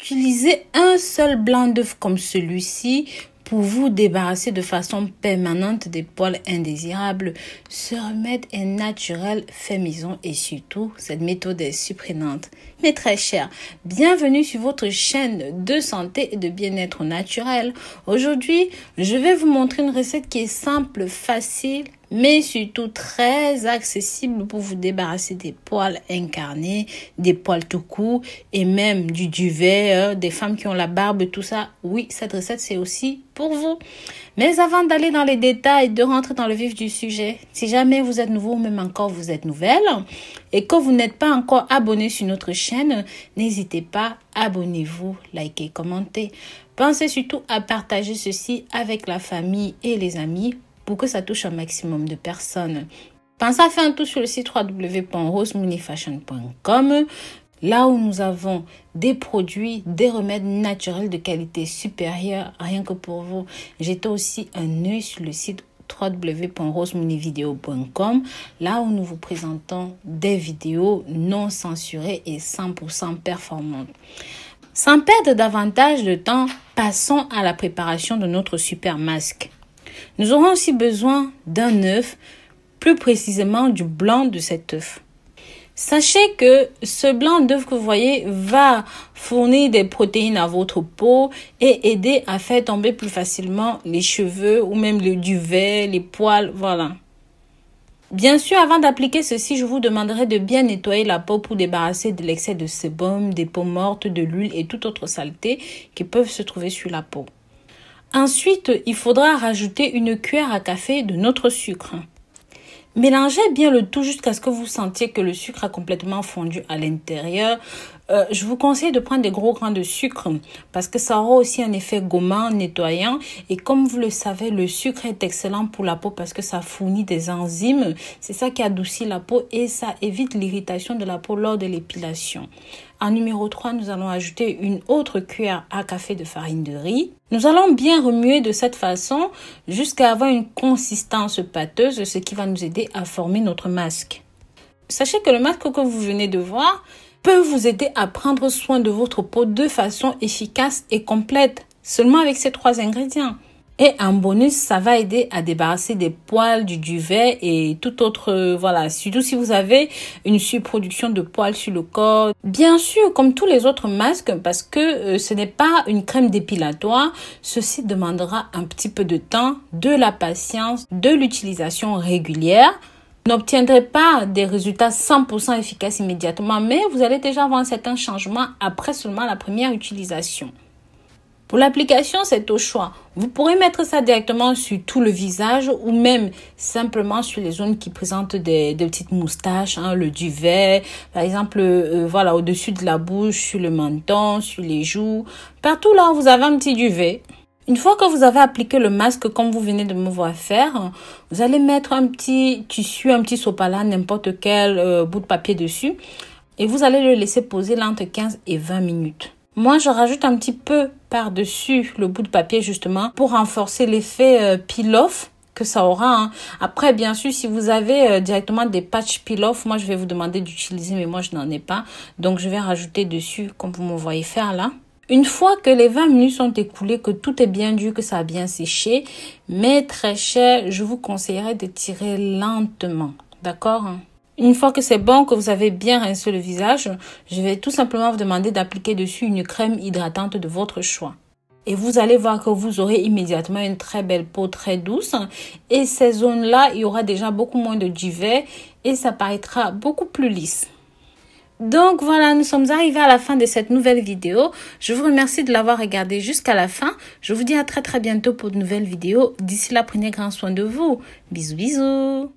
utilisez un seul blanc d'œuf comme celui-ci pour vous débarrasser de façon permanente des poils indésirables. Ce remède est naturel, fait maison et surtout, cette méthode est surprenante. Mais très chère, bienvenue sur votre chaîne de santé et de bien-être naturel. Aujourd'hui, je vais vous montrer une recette qui est simple, facile mais surtout très accessible pour vous débarrasser des poils incarnés, des poils tout court et même du duvet, euh, des femmes qui ont la barbe, tout ça. Oui, cette recette, c'est aussi pour vous. Mais avant d'aller dans les détails, de rentrer dans le vif du sujet, si jamais vous êtes nouveau ou même encore vous êtes nouvelle et que vous n'êtes pas encore abonné sur notre chaîne, n'hésitez pas, abonnez-vous, likez, commentez. Pensez surtout à partager ceci avec la famille et les amis pour que ça touche un maximum de personnes. Pensez à faire un tour sur le site www.rosemoneyfashion.com là où nous avons des produits, des remèdes naturels de qualité supérieure, rien que pour vous. J'étais aussi un œil sur le site www.rosemunivideo.com là où nous vous présentons des vidéos non censurées et 100% performantes. Sans perdre davantage de temps, passons à la préparation de notre super masque. Nous aurons aussi besoin d'un œuf, plus précisément du blanc de cet œuf. Sachez que ce blanc d'œuf que vous voyez va fournir des protéines à votre peau et aider à faire tomber plus facilement les cheveux ou même le duvet, les poils, voilà. Bien sûr, avant d'appliquer ceci, je vous demanderai de bien nettoyer la peau pour débarrasser de l'excès de sébum, des peaux mortes, de l'huile et toute autre saleté qui peuvent se trouver sur la peau. Ensuite, il faudra rajouter une cuillère à café de notre sucre. Mélangez bien le tout jusqu'à ce que vous sentiez que le sucre a complètement fondu à l'intérieur. Euh, je vous conseille de prendre des gros grains de sucre parce que ça aura aussi un effet gommant, nettoyant. Et comme vous le savez, le sucre est excellent pour la peau parce que ça fournit des enzymes. C'est ça qui adoucit la peau et ça évite l'irritation de la peau lors de l'épilation. En numéro 3, nous allons ajouter une autre cuillère à café de farine de riz. Nous allons bien remuer de cette façon jusqu'à avoir une consistance pâteuse, ce qui va nous aider à former notre masque. Sachez que le masque que vous venez de voir peut vous aider à prendre soin de votre peau de façon efficace et complète, seulement avec ces trois ingrédients. Et en bonus, ça va aider à débarrasser des poils du duvet et tout autre, euh, voilà, surtout si vous avez une surproduction de poils sur le corps. Bien sûr, comme tous les autres masques, parce que euh, ce n'est pas une crème dépilatoire, ceci demandera un petit peu de temps, de la patience, de l'utilisation régulière n'obtiendrez pas des résultats 100% efficaces immédiatement, mais vous allez déjà avoir un certain changement après seulement la première utilisation. Pour l'application, c'est au choix. Vous pourrez mettre ça directement sur tout le visage ou même simplement sur les zones qui présentent des, des petites moustaches, hein, le duvet, par exemple, euh, voilà, au-dessus de la bouche, sur le menton, sur les joues. Partout là, vous avez un petit duvet. Une fois que vous avez appliqué le masque comme vous venez de me voir faire, vous allez mettre un petit tissu, un petit sopalin, n'importe quel euh, bout de papier dessus et vous allez le laisser poser là entre 15 et 20 minutes. Moi, je rajoute un petit peu par-dessus le bout de papier justement pour renforcer l'effet euh, peel-off que ça aura. Hein. Après, bien sûr, si vous avez euh, directement des patchs peel-off, moi, je vais vous demander d'utiliser, mais moi, je n'en ai pas. Donc, je vais rajouter dessus, comme vous me voyez faire là. Une fois que les 20 minutes sont écoulées, que tout est bien dû, que ça a bien séché, mais très cher, je vous conseillerais de tirer lentement. D'accord hein? Une fois que c'est bon, que vous avez bien rincé le visage, je vais tout simplement vous demander d'appliquer dessus une crème hydratante de votre choix. Et vous allez voir que vous aurez immédiatement une très belle peau très douce. Et ces zones-là, il y aura déjà beaucoup moins de duvet et ça paraîtra beaucoup plus lisse. Donc voilà, nous sommes arrivés à la fin de cette nouvelle vidéo. Je vous remercie de l'avoir regardé jusqu'à la fin. Je vous dis à très très bientôt pour de nouvelles vidéos. D'ici là, prenez grand soin de vous. Bisous bisous.